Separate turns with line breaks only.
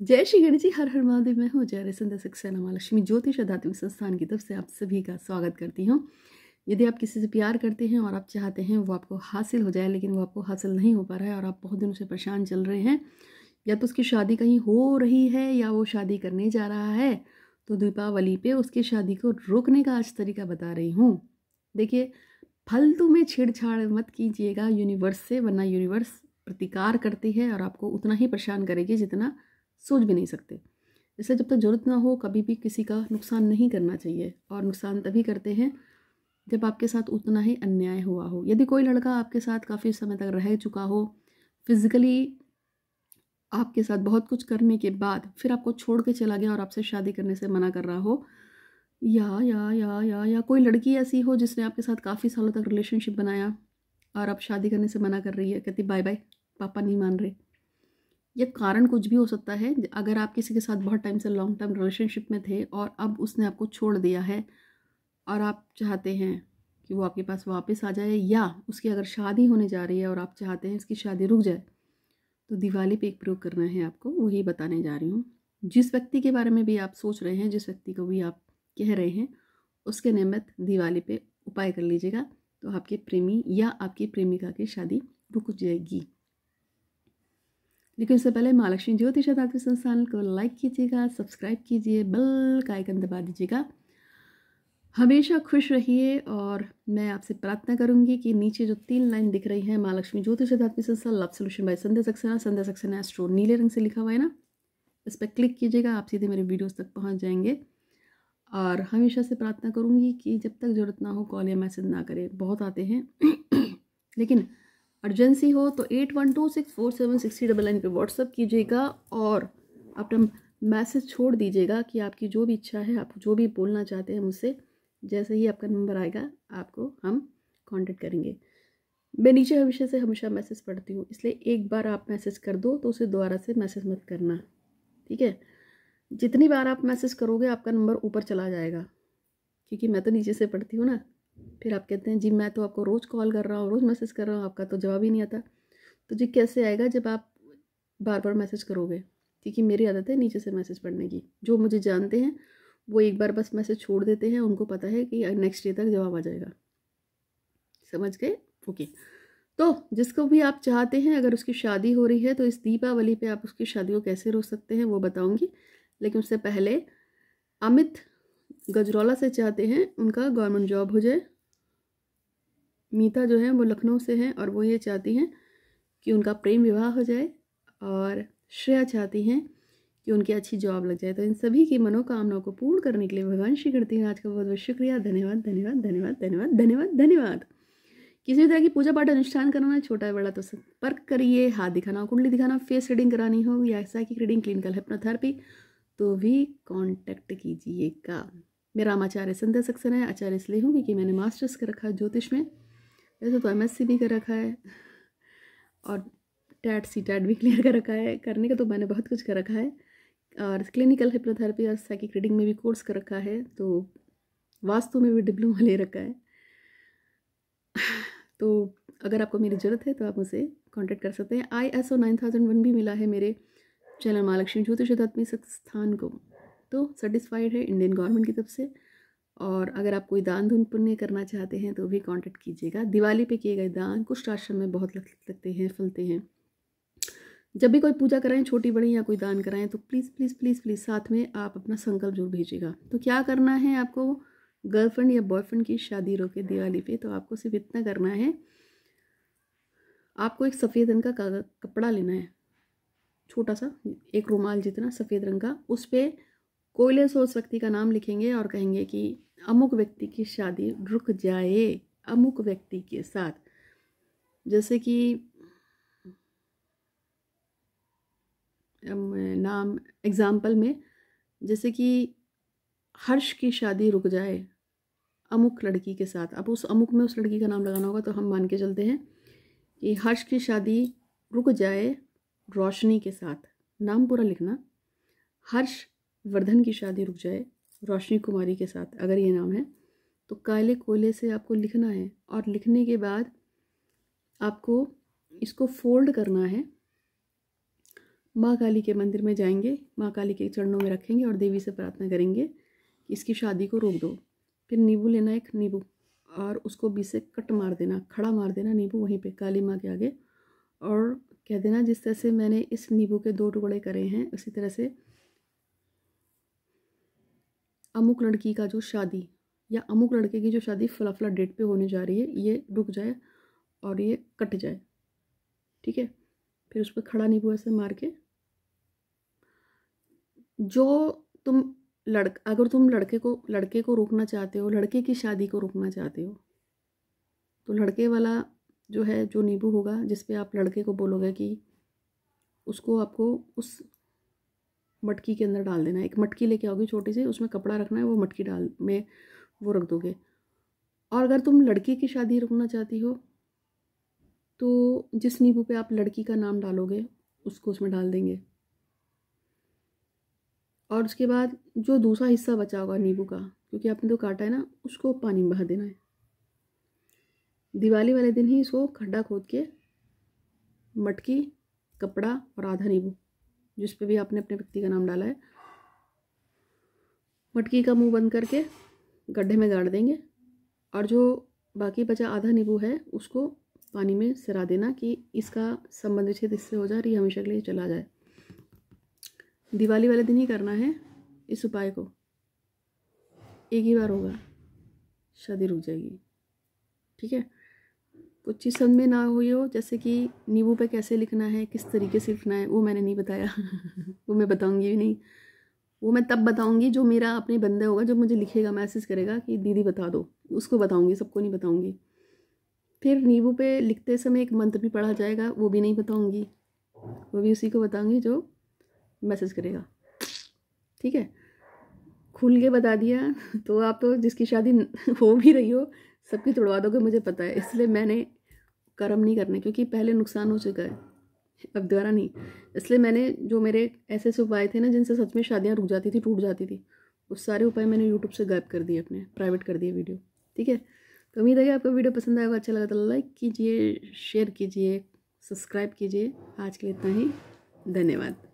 जय श्री गणेश जी हर हर महादेव मैं हूँ जय रसंदा सक्सेना महालक्ष्मी ज्योतिष अध्यात्म संस्थान की तरफ से आप सभी का स्वागत करती हूँ यदि आप किसी से प्यार करते हैं और आप चाहते हैं वो आपको हासिल हो जाए लेकिन वो आपको हासिल नहीं हो पा रहा है और आप बहुत दिनों से परेशान चल रहे हैं या तो उसकी शादी कहीं हो रही है या वो शादी करने जा रहा है तो दीपावली पे उसकी शादी को रोकने का आज तरीका बता रही हूँ देखिए फालतू में छेड़छाड़ मत कीजिएगा यूनिवर्स से वरना यूनिवर्स प्रतिकार करती है और आपको उतना ही परेशान करेगी जितना सोच भी नहीं सकते इसलिए जब तक ज़रूरत ना हो कभी भी किसी का नुकसान नहीं करना चाहिए और नुकसान तभी करते हैं जब आपके साथ उतना ही अन्याय हुआ हो यदि कोई लड़का आपके साथ काफ़ी समय तक रह चुका हो फिज़िकली आपके साथ बहुत कुछ करने के बाद फिर आपको छोड़ के चला गया और आपसे शादी करने से मना कर रहा हो या या या या या कोई लड़की ऐसी हो जिसने आपके साथ काफ़ी सालों तक रिलेशनशिप बनाया और आप शादी करने से मना कर रही है कहती बाय बाय पापा नहीं मान रहे या कारण कुछ भी हो सकता है अगर आप किसी के साथ बहुत टाइम से लॉन्ग टर्म रिलेशनशिप में थे और अब उसने आपको छोड़ दिया है और आप चाहते हैं कि वो आपके पास वापस आ जाए या उसकी अगर शादी होने जा रही है और आप चाहते हैं इसकी शादी रुक जाए तो दिवाली पे एक प्रयोग करना है आपको वही बताने जा रही हूँ जिस व्यक्ति के बारे में भी आप सोच रहे हैं जिस व्यक्ति को भी आप कह रहे हैं उसके निमित्त दिवाली पे उपाय कर लीजिएगा तो आपके प्रेमी या आपकी प्रेमिका की शादी रुक जाएगी लेकिन उससे पहले माँ लक्ष्मी ज्योतिष आध्यात्मिक संस्थान को लाइक कीजिएगा सब्सक्राइब कीजिए बल का आइकन दबा दीजिएगा हमेशा खुश रहिए और मैं आपसे प्रार्थना करूंगी कि नीचे जो तीन लाइन दिख रही है माँ लक्ष्मी ज्योतिष आध्यात्मिक संस्था love solution by Sandhya Saxena Sandhya Saxena astro नीले रंग से लिखा हुआ है ना इस पर क्लिक कीजिएगा आप सीधे मेरे वीडियोस तक पहुंच जाएंगे और हमेशा से प्रार्थना करूंगी कि जब तक ज़रूरत ना हो कॉल या मैसेज ना करें बहुत आते हैं लेकिन अर्जेंसी हो तो eight one two six four seven sixty double nine पर व्हाट्सअप कीजिएगा और अपना मैसेज छोड़ दीजिएगा कि आपकी जो भी इच्छा है आप जो भी बोलना चाहते हैं मुझसे जैसे ही आपका नंबर आएगा आपको हम कॉन्टेक्ट करेंगे मैं नीचे हमेशा से हमेशा मैसेज पढ़ती हूँ इसलिए एक बार आप मैसेज कर दो तो उसे दोबारा से मैसेज मत करना ठीक है जितनी बार आप मैसेज करोगे आपका नंबर ऊपर चला जाएगा क्योंकि मैं तो नीचे से पढ़ती हूँ ना फिर आप कहते हैं जी मैं तो आपको रोज़ कॉल कर रहा हूँ रोज़ मैसेज कर रहा हूँ आपका तो जवाब ही नहीं आता तो जी कैसे आएगा जब आप बार बार मैसेज करोगे क्योंकि मेरी आदत है नीचे से मैसेज पढ़ने की जो मुझे जानते हैं वो एक बार बस मैसेज छोड़ देते हैं उनको पता है कि नेक्स्ट डे तक जवाब आ जाएगा समझ गए ओके तो जिसको भी आप चाहते हैं अगर उसकी शादी हो रही है तो इस दीपावली पे आप उसकी शादी को कैसे रोक सकते हैं वो बताऊंगी लेकिन उससे पहले अमित गजरौला से चाहते हैं उनका गवर्नमेंट जॉब हो जाए मीता जो है वो लखनऊ से हैं और वो ये चाहती हैं कि उनका प्रेम विवाह हो जाए और श्रेया चाहती हैं कि उनकी अच्छी जॉब लग जाए तो इन सभी की मनोकामनाओं को पूर्ण करने के लिए भगवान श्री करते हैं आज का बहुत बहुत शुक्रिया धन्यवाद धन्यवाद धन्यवाद धन्यवाद धन्यवाद धन्यवाद किसी भी तरह की पूजा पाठ अनुष्ठान कराना है छोटा बड़ा तो संपर्क करिए हाथ दिखाना हो कुंडली दिखाना फेस रीडिंग करानी हो या ऐसा कि रीडिंग क्लिनिकल हेप्नोथेरेपी तो भी कॉन्टैक्ट कीजिएगा मेरा नाम आचार्य संध्या सक्सेना है आचार्य इसलिए हूँ क्योंकि मैंने मास्टर्स कर रखा है ज्योतिष में वैसे तो सी भी कर रखा है और टैट सी टैट भी क्लियर कर रखा है करने का तो मैंने बहुत कुछ कर रखा है और क्लिनिकल हिप्नोथेरेपी और साइकिक रीडिंग में भी कोर्स कर रखा है तो वास्तु में भी डिप्लोमा ले रखा है तो अगर आपको मेरी ज़रूरत है तो आप मुझे कांटेक्ट कर सकते हैं I S O nine thousand one भी मिला है मेरे चैनल महालक्ष्मी ज्योतिष अध्यात्मिक संस्थान को तो सेटिस्फाइड है इंडियन गवर्नमेंट की तरफ से और अगर आप कोई दान धुन पुण्य करना चाहते हैं तो भी कांटेक्ट कीजिएगा दिवाली पे किए गए दान कुछ आश्रम में बहुत लगते हैं फलते हैं जब भी कोई पूजा कराएं छोटी बड़ी या कोई दान कराएं तो प्लीज़ प्लीज़ प्लीज़ प्लीज़ साथ में आप अपना संकल्प जरूर भेजिएगा तो क्या करना है आपको गर्लफ्रेंड या बॉयफ्रेंड की शादी रोके दिवाली पर तो आपको सिर्फ इतना करना है आपको एक सफ़ेद रंग का कपड़ा लेना है छोटा सा एक रुमाल जितना सफ़ेद रंग का उस पर कोयले से उस व्यक्ति का नाम लिखेंगे और कहेंगे कि अमुक व्यक्ति की शादी रुक जाए अमुक व्यक्ति के साथ जैसे कि नाम एग्ज़ाम्पल में जैसे कि हर्ष की शादी रुक जाए अमुक लड़की के साथ अब उस अमुक में उस लड़की का नाम लगाना होगा तो हम मान के चलते हैं कि हर्ष की शादी रुक जाए रोशनी के साथ नाम पूरा लिखना हर्ष वर्धन की शादी रुक जाए रोशनी कुमारी के साथ अगर ये नाम है तो काले कोयले से आपको लिखना है और लिखने के बाद आपको इसको फोल्ड करना है माँ काली के मंदिर में जाएंगे माँ काली के चरणों में रखेंगे और देवी से प्रार्थना करेंगे कि इसकी शादी को रोक दो फिर नींबू लेना एक नींबू और उसको बीच से कट मार देना खड़ा मार देना नींबू वहीं पे काली माँ के आगे और कह देना जिस तरह से मैंने इस नींबू के दो टुकड़े करे हैं उसी तरह से अमुक लड़की का जो शादी या अमुक लड़के की जो शादी फला फला डेट पे होने जा रही है ये रुक जाए और ये कट जाए ठीक है फिर उस पर खड़ा नींबू ऐसे मार के जो तुम लड़ अगर तुम लड़के को लड़के को रोकना चाहते हो लड़के की शादी को रोकना चाहते हो तो लड़के वाला जो है जो नींबू होगा जिस पे आप लड़के को बोलोगे कि उसको आपको उस मटकी के अंदर डाल देना है एक मटकी लेके आओगे छोटी सी उसमें कपड़ा रखना है वो मटकी डाल में वो रख दोगे और अगर तुम लड़की की शादी रुकना चाहती हो तो जिस नींबू पे आप लड़की का नाम डालोगे उसको उसमें डाल देंगे और उसके बाद जो दूसरा हिस्सा बचा होगा नींबू का क्योंकि आपने जो तो काटा है ना उसको पानी में बहा देना है दिवाली वाले दिन ही इसको खड्डा खोद के मटकी कपड़ा और आधा नींबू जिस पे भी आपने अपने व्यक्ति का नाम डाला है मटकी का मुंह बंद करके गड्ढे में गाड़ देंगे और जो बाकी बचा आधा नींबू है उसको पानी में सरा देना कि इसका संबंधित छेद इससे हो जाए और ये हमेशा के लिए चला जाए दिवाली वाले दिन ही करना है इस उपाय को एक ही बार होगा शादी रुक जाएगी ठीक है कुछ चीज़ समझ में ना हुई हो जैसे कि नींबू पे कैसे लिखना है किस तरीके से लिखना है वो मैंने नहीं बताया वो मैं बताऊँगी भी नहीं वो मैं तब बताऊँगी जो मेरा अपने बंदा होगा जो मुझे लिखेगा मैसेज करेगा कि दीदी बता दो उसको बताऊँगी सबको नहीं बताऊँगी फिर नींबू पे लिखते समय एक मंत्र भी पढ़ा जाएगा वो भी नहीं बताऊँगी वो भी उसी को बताऊँगी जो मैसेज करेगा ठीक है खुल के बता दिया तो आप तो जिसकी शादी हो भी रही हो सबकी तोड़वा दोगे मुझे पता है इसलिए मैंने कर्म नहीं करने क्योंकि पहले नुकसान हो चुका है अब दोबारा नहीं इसलिए मैंने जो मेरे ऐसे ऐसे उपाय थे ना जिनसे सच में शादियाँ रुक जाती थी टूट जाती थी उस सारे उपाय मैंने यूट्यूब से गायब कर दिए अपने प्राइवेट कर दिए वीडियो ठीक है तो उम्मीद है कि आपको वीडियो पसंद आएगा अच्छा लगा तो लाइक कीजिए शेयर कीजिए सब्सक्राइब कीजिए आज के लिए इतना ही धन्यवाद